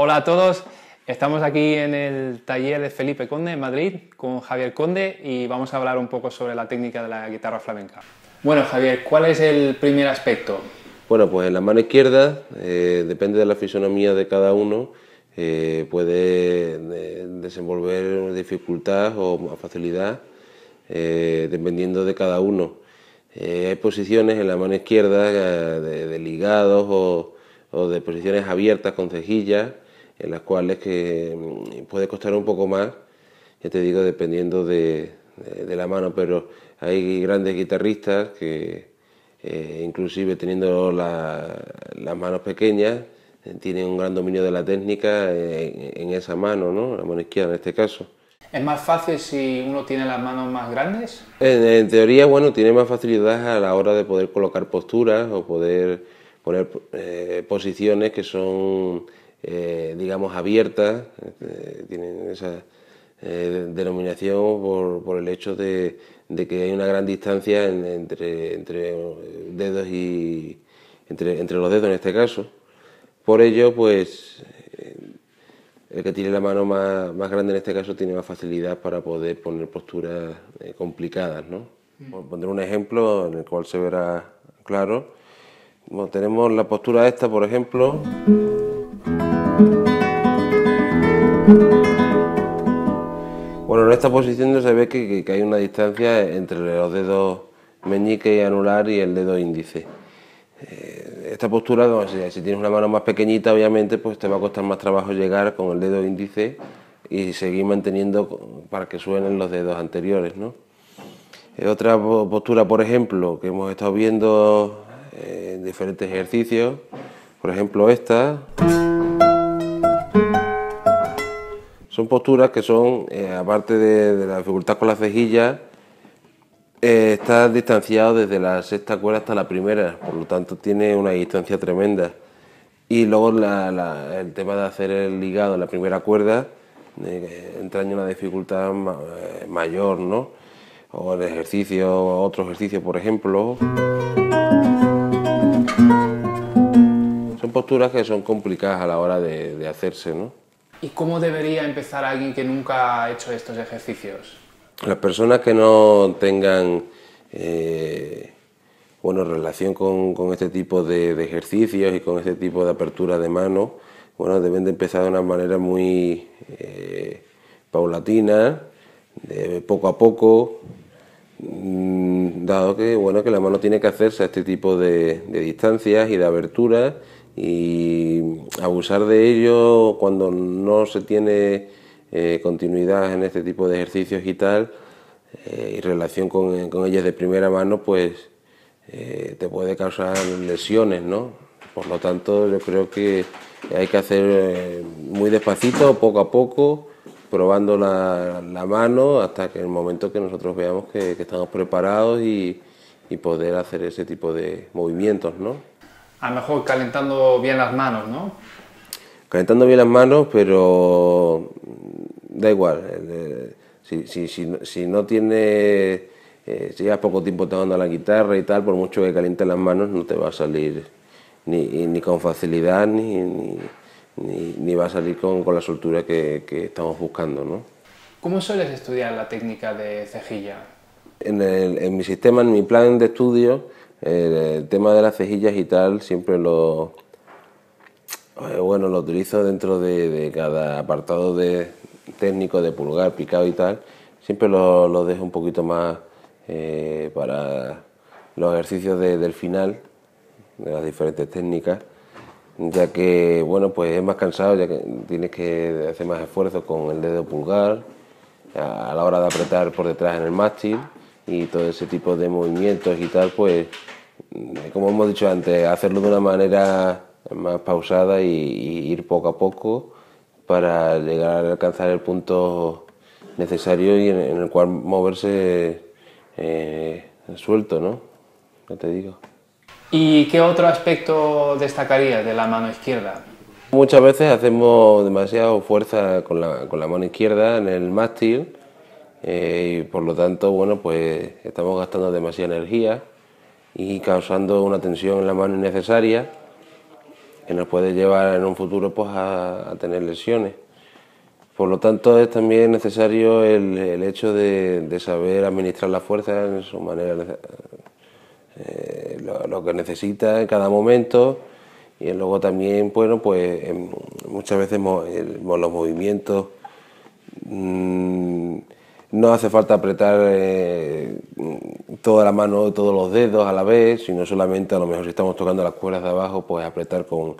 Hola a todos, estamos aquí en el taller de Felipe Conde en Madrid con Javier Conde y vamos a hablar un poco sobre la técnica de la guitarra flamenca. Bueno Javier, ¿cuál es el primer aspecto? Bueno, pues en la mano izquierda, eh, depende de la fisonomía de cada uno, eh, puede eh, desenvolver dificultad o facilidad dependiendo de cada uno. hay posiciones en la mano izquierda de, ligados o de posiciones abiertas con cejillas en las cuales que mm, puede costar un poco más, ya te digo, dependiendo de, la mano, pero hay grandes guitarristas que eh, inclusive teniendo la, las manos pequeñas, eh, tienen un gran dominio de la técnica en, esa mano, ¿no? la mano izquierda en este caso. ¿Es más fácil si uno tiene las manos más grandes? En, teoría, bueno, tiene más facilidad a la hora de poder colocar posturas o poder poner eh, posiciones que son eh, digamos, abiertas, eh, tienen esa eh, denominación por, el hecho de, que hay una gran distancia entre, entre, dedos y entre, los dedos en este caso. Por ello, pues el que tiene la mano más, grande en este caso tiene más facilidad para poder poner posturas complicadas. ¿no? a mm. poner un ejemplo en el cual se verá claro. tenemos la postura esta, por ejemplo. Bueno, en esta posición se ve que, hay una distancia entre los dedos meñique y anular y el dedo índice. Eh, esta postura, si tienes una mano más pequeñita, obviamente, pues te va a costar más trabajo llegar con el dedo índice y seguir manteniendo para que suenen los dedos anteriores, eh, Otra postura, por ejemplo, que hemos estado viendo eh, en diferentes ejercicios, por ejemplo esta. Son posturas que son, eh, aparte de, la dificultad con las cejillas, eh, está distanciado desde la sexta cuerda hasta la primera, por lo tanto tiene una distancia tremenda. Y luego el tema de hacer el ligado en la primera cuerda eh, entraña una dificultad mayor, ¿no? O el ejercicio, otro ejercicio, por ejemplo. Son posturas que son complicadas a la hora de hacerse, ¿no? ¿Y cómo debería empezar alguien que nunca ha hecho estos ejercicios? Las personas que no tengan eh, relación con, este tipo de, ejercicios y con este tipo de apertura de mano, bueno, deben de empezar de una manera muy eh, paulatina, poco a poco, mm, dado que, la mano tiene que hacerse a este tipo de, de distancias y de aberturas y abusar de ello cuando no se tiene eh, continuidad en este tipo de ejercicios y tal, eh, y relación con, ellas de primera mano, pues eh, te puede causar lesiones, ¿no? Por lo tanto, yo creo que hay que hacer muy despacito, poco a poco, probando la, mano hasta que el momento que nosotros veamos que, estamos preparados y, y poder hacer ese tipo de movimientos, ¿no? a lo mejor calentando bien las manos, ¿no? Calentando bien las manos, pero da igual. Eh, si, no tiene, eh, si llevas poco tiempo tocando la guitarra y tal, por mucho que calientes las manos, no te va a salir ni, con facilidad ni, va a salir con, la soltura que, estamos buscando, ¿no? ¿Cómo sueles estudiar la técnica de cejilla? en mi sistema, en mi plan de estudio, eh, el tema de las cejillas y tal siempre lo eh, bueno lo utilizo dentro de, cada apartado de técnico de pulgar, picado y tal. Siempre lo, dejo un poquito más eh, para los ejercicios del final, de las diferentes técnicas, ya que bueno pues es más cansado, ya que tienes que hacer más esfuerzo con el dedo pulgar a la hora de apretar por detrás en el mástil y todo ese tipo de movimientos y tal, pues, mm, como hemos dicho antes, hacerlo de una manera más pausada y, ir poco a poco para llegar a alcanzar el punto necesario y en, el cual moverse eh, suelto, ¿no? te digo. ¿Y qué otro aspecto destacaría de la mano izquierda? Muchas veces hacemos demasiada fuerza con la, con la mano izquierda en el mástil eh, y por lo tanto, bueno, pues estamos gastando demasiada energía y causando una tensión en la mano innecesaria que nos puede llevar en un futuro pues, a, tener lesiones. Por lo tanto, es también necesario el, hecho de, saber administrar la fuerza en su manera, eh, lo, que necesita en cada momento. Y luego también, bueno, pues muchas veces los movimientos mm, no hace falta apretar eh, toda la mano, todos los dedos a la vez, sino solamente a lo mejor si estamos tocando las cuerdas de abajo, pues apretar con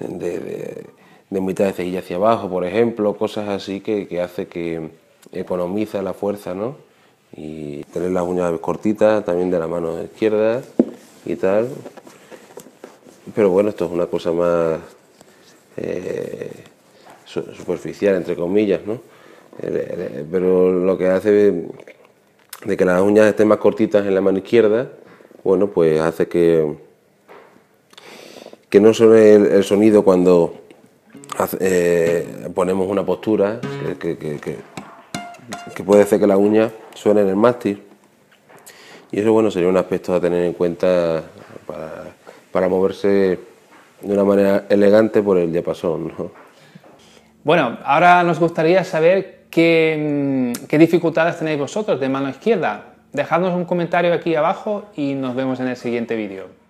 de, mitad de cejilla hacia abajo, por ejemplo, cosas así que, que hace que economiza la fuerza, ¿no? Y tener las uñas cortitas también de la mano izquierda y tal. Pero bueno, esto es una cosa más eh, superficial, entre comillas, ¿no? pero lo que hace de que las uñas estén más cortitas en la mano izquierda, bueno, pues hace que, que no suene el, sonido cuando eh, ponemos una postura, que, puede hacer que la uñas suene en el mástil. Y eso, bueno, sería un aspecto a tener en cuenta para, para moverse de una manera elegante por el diapasón, Bueno, ahora nos gustaría saber Mm, ¿Qué, dificultades tenéis vosotros de mano izquierda? Dejadnos un comentario aquí abajo y nos vemos en el siguiente vídeo.